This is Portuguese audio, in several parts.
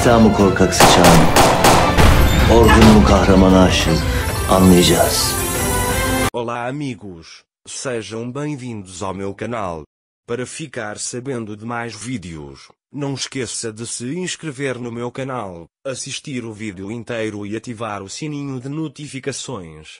Sitamı korkak sıçan, ordumu kahramana aşık anlayacağız. Olá amigos, sejam bem-vindos ao meu canal. Para ficar sabendo de mais vídeos, não esqueça de se inscrever no meu canal, assistir o vídeo inteiro e ativar o sininho de notificações.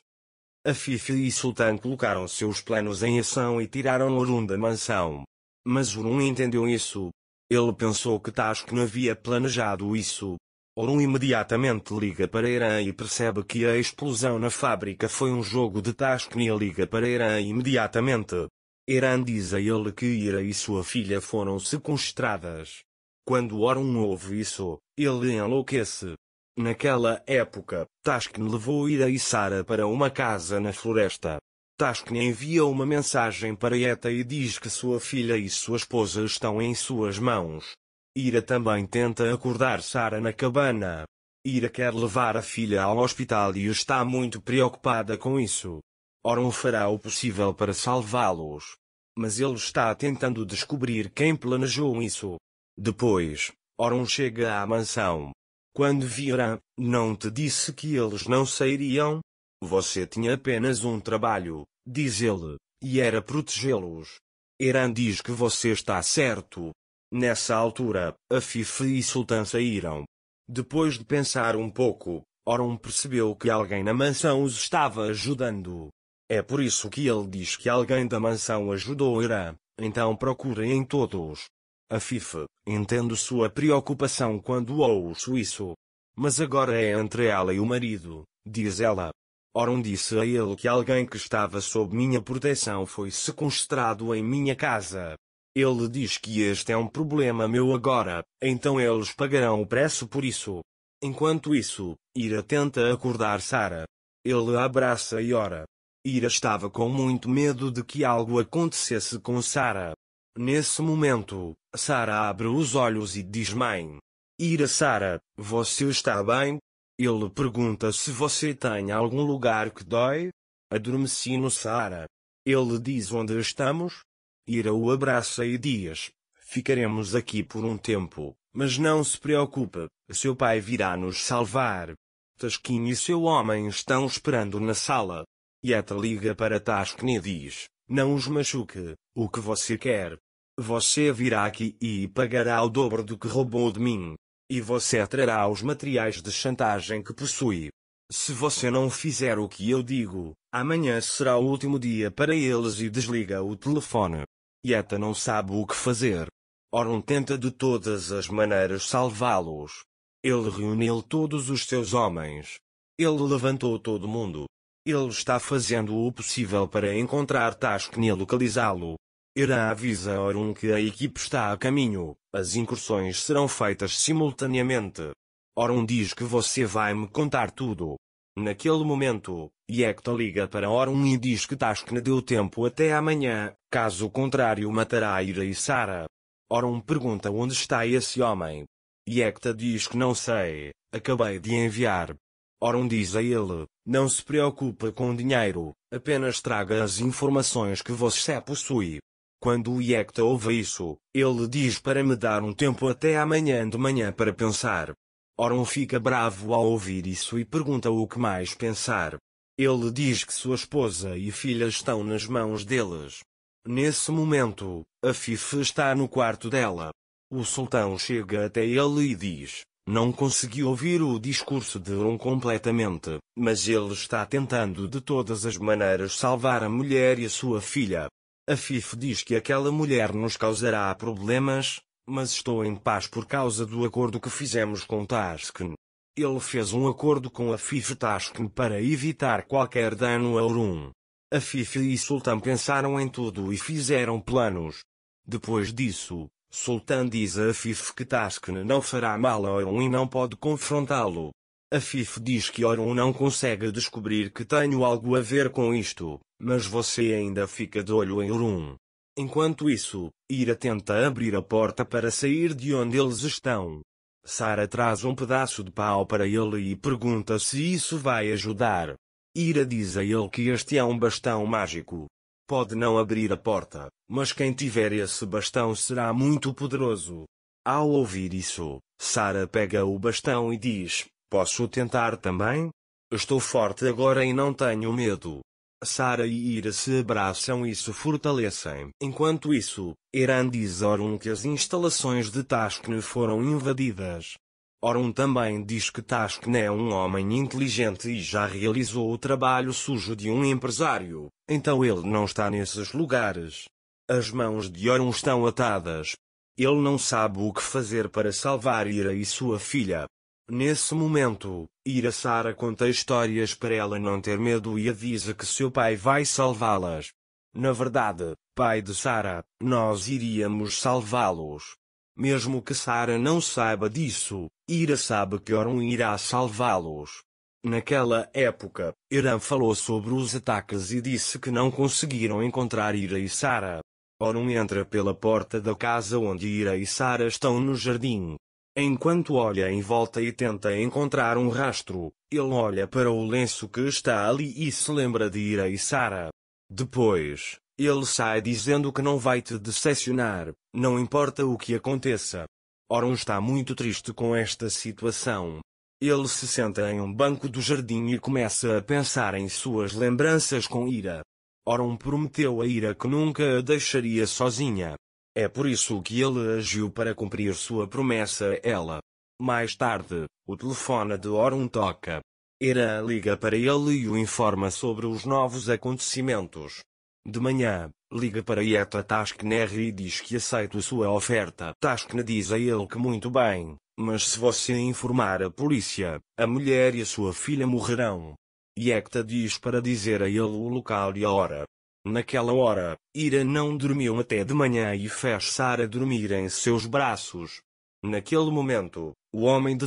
A Fifi e Sultan colocaram seus planos em ação e tiraram Orun da mansão. Mas Orun entendeu isso, ele pensou que Tasco não havia planejado isso. Orun imediatamente liga para Irã e percebe que a explosão na fábrica foi um jogo de Tasco e liga para Irã imediatamente. Irã diz a ele que Ira e sua filha foram sequestradas. Quando Orun ouve isso, ele enlouquece. Naquela época, Taskin levou Ira e Sara para uma casa na floresta, Taskin envia uma mensagem para Eta e diz que sua filha e sua esposa estão em suas mãos. Ira também tenta acordar Sara na cabana. Ira quer levar a filha ao hospital e está muito preocupada com isso. Oron fará o possível para salvá-los. Mas ele está tentando descobrir quem planejou isso. Depois, Oron chega à mansão. Quando viram, não te disse que eles não sairiam? Você tinha apenas um trabalho, diz ele, e era protegê-los. Eran diz que você está certo. Nessa altura, a Fife e Sultan saíram. Depois de pensar um pouco, Oron percebeu que alguém na mansão os estava ajudando. É por isso que ele diz que alguém da mansão ajudou Irã, então procurem em todos. A Fife, entendo sua preocupação quando ou o suíço. Mas agora é entre ela e o marido, diz ela, Orum disse a ele que alguém que estava sob minha proteção foi sequestrado em minha casa. Ele diz que este é um problema meu agora, então eles pagarão o preço por isso. Enquanto isso, Ira tenta acordar Sara. Ele a abraça e ora. Ira estava com muito medo de que algo acontecesse com Sara. Nesse momento, Sara abre os olhos e diz: Mãe. Ira Sara, você está bem? Ele pergunta se você tem algum lugar que dói. Adormeci no Saara. Ele diz onde estamos. Ira o abraça e diz: Ficaremos aqui por um tempo, mas não se preocupe, seu pai virá nos salvar. Tasquin e seu homem estão esperando na sala. Yeta liga para Tasquin e diz: Não os machuque, o que você quer. Você virá aqui e pagará o dobro do que roubou de mim. E você trará os materiais de chantagem que possui. Se você não fizer o que eu digo, amanhã será o último dia para eles e desliga o telefone. Yeta não sabe o que fazer. Oron tenta de todas as maneiras salvá-los. Ele reuniu todos os seus homens. Ele levantou todo mundo. Ele está fazendo o possível para encontrar Tashkne e localizá-lo. Era avisa a que a equipe está a caminho, as incursões serão feitas simultaneamente. Orun diz que você vai me contar tudo. Naquele momento, Yecta liga para Orun e diz que Taskne deu tempo até amanhã, caso contrário matará Ira e Sara. Orun pergunta onde está esse homem. Yecta diz que não sei, acabei de enviar. Orun diz a ele, não se preocupe com o dinheiro, apenas traga as informações que você possui. Quando o Iecta ouve isso, ele diz para me dar um tempo até amanhã de manhã para pensar. Oron fica bravo ao ouvir isso e pergunta o que mais pensar. Ele diz que sua esposa e filha estão nas mãos deles. Nesse momento, a Fife está no quarto dela. O sultão chega até ele e diz: Não consegui ouvir o discurso de Oron completamente, mas ele está tentando de todas as maneiras salvar a mulher e a sua filha. A FIF diz que aquela mulher nos causará problemas, mas estou em paz por causa do acordo que fizemos com Taskn. Ele fez um acordo com a FIF Taskn para evitar qualquer dano a Urum. A FIF e Sultan pensaram em tudo e fizeram planos. Depois disso, Sultan diz a Afif que Taskn não fará mal a Elon e não pode confrontá-lo. A FIF diz que Oron não consegue descobrir que tenho algo a ver com isto, mas você ainda fica de olho em Orun. Enquanto isso, Ira tenta abrir a porta para sair de onde eles estão. Sara traz um pedaço de pau para ele e pergunta se isso vai ajudar. Ira diz a ele que este é um bastão mágico. Pode não abrir a porta, mas quem tiver esse bastão será muito poderoso. Ao ouvir isso, Sara pega o bastão e diz: Posso tentar também? Estou forte agora e não tenho medo. Sara e Ira se abraçam e se fortalecem. Enquanto isso, Eran diz a Orun que as instalações de Taskne foram invadidas. Orun também diz que Taskne é um homem inteligente e já realizou o trabalho sujo de um empresário, então ele não está nesses lugares. As mãos de Orun estão atadas. Ele não sabe o que fazer para salvar Ira e sua filha, Nesse momento, Ira Sara conta histórias para ela não ter medo e avisa que seu pai vai salvá-las. Na verdade, pai de Sara, nós iríamos salvá-los. Mesmo que Sara não saiba disso, Ira sabe que Orun irá salvá-los. Naquela época, Irã falou sobre os ataques e disse que não conseguiram encontrar Ira e Sara. Orun entra pela porta da casa onde Ira e Sara estão no jardim, Enquanto olha em volta e tenta encontrar um rastro, ele olha para o lenço que está ali e se lembra de Ira e Sara. Depois, ele sai dizendo que não vai te decepcionar, não importa o que aconteça. Oron está muito triste com esta situação. Ele se senta em um banco do jardim e começa a pensar em suas lembranças com Ira. Oron prometeu a Ira que nunca a deixaria sozinha, é por isso que ele agiu para cumprir sua promessa a ela. Mais tarde, o telefone de Orun toca. Era liga para ele e o informa sobre os novos acontecimentos. De manhã, liga para Yeta Taskner e diz que aceita sua oferta. Taskner diz a ele que muito bem, mas se você informar a polícia, a mulher e a sua filha morrerão. Yekta diz para dizer a ele o local e a hora. Naquela hora, Ira não dormiu até de manhã e fez Sara dormir em seus braços. Naquele momento, o homem de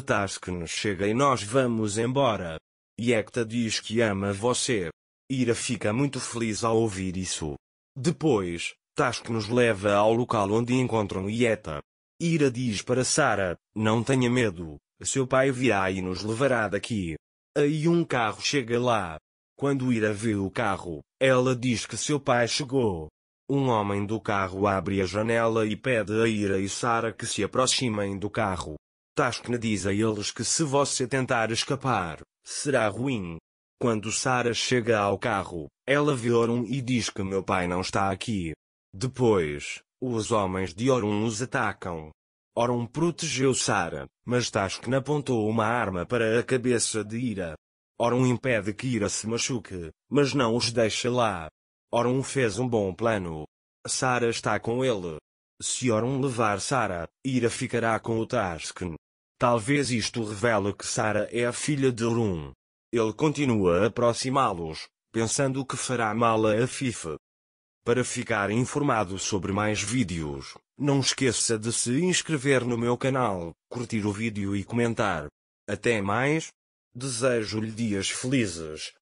nos chega e nós vamos embora. E diz que ama você. Ira fica muito feliz ao ouvir isso. Depois, Task nos leva ao local onde encontram Ieta. Ira diz para Sara, não tenha medo, seu pai virá e nos levará daqui. Aí um carro chega lá, quando Ira vê o carro, ela diz que seu pai chegou. Um homem do carro abre a janela e pede a Ira e Sara que se aproximem do carro. Taskna diz a eles que se você tentar escapar, será ruim. Quando Sara chega ao carro, ela vê Orun e diz que meu pai não está aqui. Depois, os homens de Orun os atacam. Orun protegeu Sara, mas Taskna apontou uma arma para a cabeça de Ira. Ora um impede que Ira se machuque, mas não os deixa lá. Ora um fez um bom plano. Sara está com ele. Se Orum levar Sara, Ira ficará com o Tasken. Talvez isto revele que Sara é a filha de Rum. Ele continua a aproximá-los, pensando que fará mal a FIFA. Para ficar informado sobre mais vídeos, não esqueça de se inscrever no meu canal, curtir o vídeo e comentar. Até mais! Desejo-lhe dias felizes,